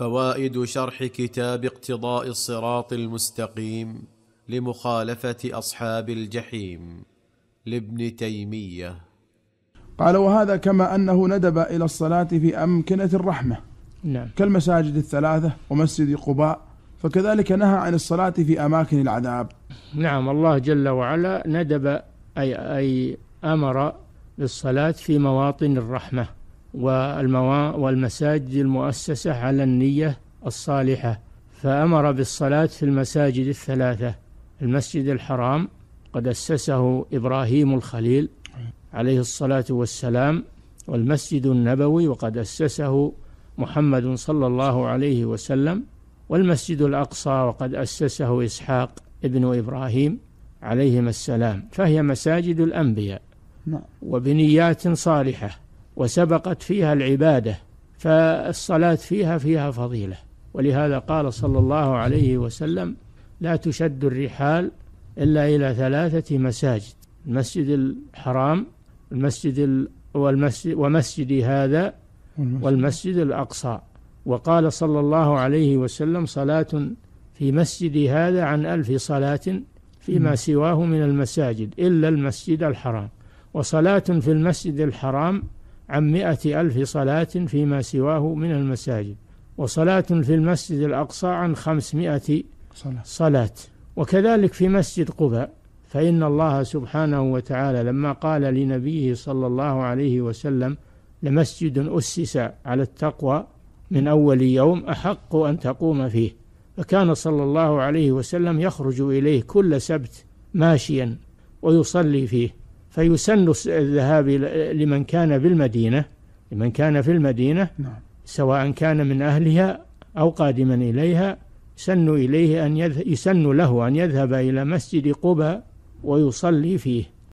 فوائد شرح كتاب اقتضاء الصراط المستقيم لمخالفه اصحاب الجحيم لابن تيميه قال وهذا كما انه ندب الى الصلاه في امكنه الرحمه نعم. كالمساجد الثلاثه ومسجد قباء فكذلك نهى عن الصلاه في اماكن العذاب نعم الله جل وعلا ندب اي اي امر بالصلاه في مواطن الرحمه والمساجد المؤسسة على النية الصالحة فأمر بالصلاة في المساجد الثلاثة المسجد الحرام قد أسسه إبراهيم الخليل عليه الصلاة والسلام والمسجد النبوي وقد أسسه محمد صلى الله عليه وسلم والمسجد الأقصى وقد أسسه إسحاق ابن إبراهيم عليهما السلام فهي مساجد الأنبياء نعم. وبنيات صالحة وسبقت فيها العبادة فالصلاة فيها فيها فضيلة ولهذا قال صلى الله عليه وسلم لا تشد الرحال إلا إلى ثلاثة مساجد المسجد الحرام المسجد والمسجد ومسجدي هذا والمسجد الأقصى وقال صلى الله عليه وسلم صلاة في مسجدي هذا عن ألف صلاة فيما سواه من المساجد إلا المسجد الحرام وصلاة في المسجد الحرام عن مائة ألف صلاة فيما سواه من المساجد وصلاة في المسجد الأقصى عن خمسمائة صلاة وكذلك في مسجد قباء فإن الله سبحانه وتعالى لما قال لنبيه صلى الله عليه وسلم لمسجد أسس على التقوى من أول يوم أحق أن تقوم فيه فكان صلى الله عليه وسلم يخرج إليه كل سبت ماشيا ويصلي فيه فيسن الذهاب لمن كان بالمدينة لمن كان في المدينة نعم. سواء كان من أهلها أو قادما إليها سن إليه أن يسن له أن يذهب إلى مسجد قبى ويصلي فيه